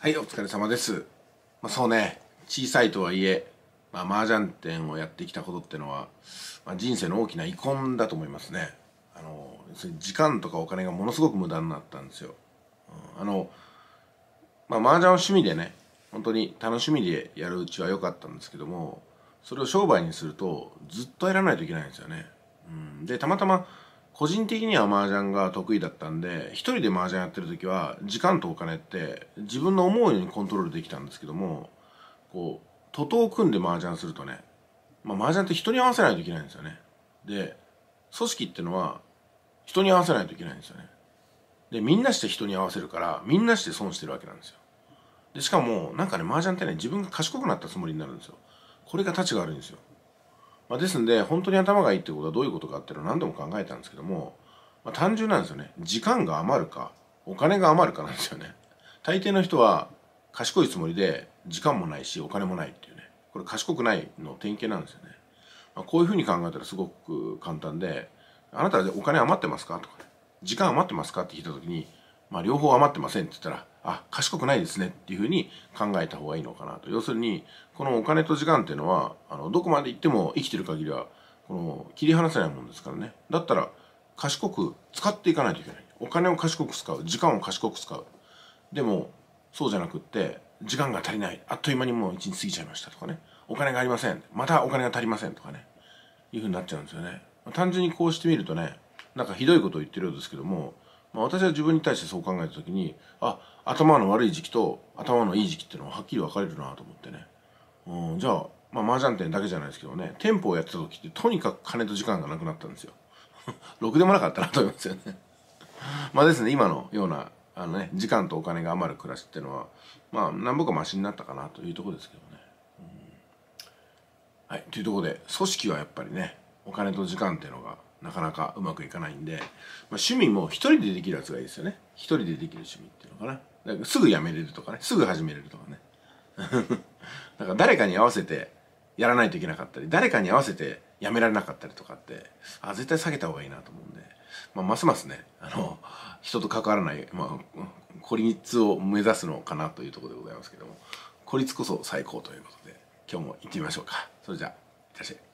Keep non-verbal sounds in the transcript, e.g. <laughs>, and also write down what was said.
はい、お疲れ様です。まあ、そうね、小さいとはいえ、まあ、麻雀店をやってきたことってのは、まあ、人生の大きな遺恨だと思いますね。あの、時間とかお金がものすごく無駄になったんですよ。うん、あの、まあ、麻雀を趣味でね、本当に楽しみでやるうちは良かったんですけども、それを商売にすると、ずっとやらないといけないんですよね。うん、で、たまたま、個人的には麻雀が得意だったんで一人で麻雀やってる時は時間とお金って自分の思うようにコントロールできたんですけどもこう徒党を組んで麻雀するとね、まあ、麻雀って人に合わせないといけないんですよねで組織ってのは人に合わせないといけないんですよねでみんなして人に合わせるからみんなして損してるわけなんですよでしかもなんかね麻雀ってね自分が賢くなったつもりになるんですよこれが立ちが悪いんですよまあ、ですので本当に頭がいいってことはどういうことかっていうのを何度も考えたんですけども、まあ、単純なんですよね時間が余るかお金が余るかなんですよね大抵の人は賢いつもりで時間もないしお金もないっていうねこれ賢くないの典型なんですよね、まあ、こういうふうに考えたらすごく簡単であなたはお金余ってますかとか、ね、時間余ってますかって聞いた時に、まあ、両方余ってませんって言ったらあ賢くないですねっていうふうに考えた方がいいのかなと要するにこのお金と時間っていうのはあのどこまで行っても生きてる限りはこの切り離せないもんですからねだったら賢く使っていかないといけないお金を賢く使う時間を賢く使うでもそうじゃなくって時間が足りないあっという間にもう1日過ぎちゃいましたとかねお金がありませんまたお金が足りませんとかねいうふうになっちゃうんですよね単純にこうしてみるとねなんかひどいことを言ってるようですけどもまあ、私は自分に対してそう考えた時にあ頭の悪い時期と頭のいい時期っていうのははっきり分かれるなと思ってね、うん、じゃあまあ麻雀店だけじゃないですけどね店舗をやってた時ってとにかく金と時間がなくなったんですよ <laughs> ろくでもなかったなと思いますよね <laughs> まあですね今のようなあのね時間とお金が余る暮らしっていうのはまあなんぼかマシになったかなというとこですけどね、うん、はいというとこで組織はやっぱりねお金と時間っていうのがなかなかうまくいかないんで、まあ、趣味も一人でできるやつがいいですよね一人でできる趣味っていうのかなかすぐやめれるとかねすぐ始めれるとかね <laughs> だから誰かに合わせてやらないといけなかったり誰かに合わせてやめられなかったりとかってあ絶対下げた方がいいなと思うんで、まあ、ますますねあの人と関わらない、まあ、孤立を目指すのかなというところでございますけども孤立こそ最高ということで今日も行ってみましょうかそれじゃあいらっしゃい。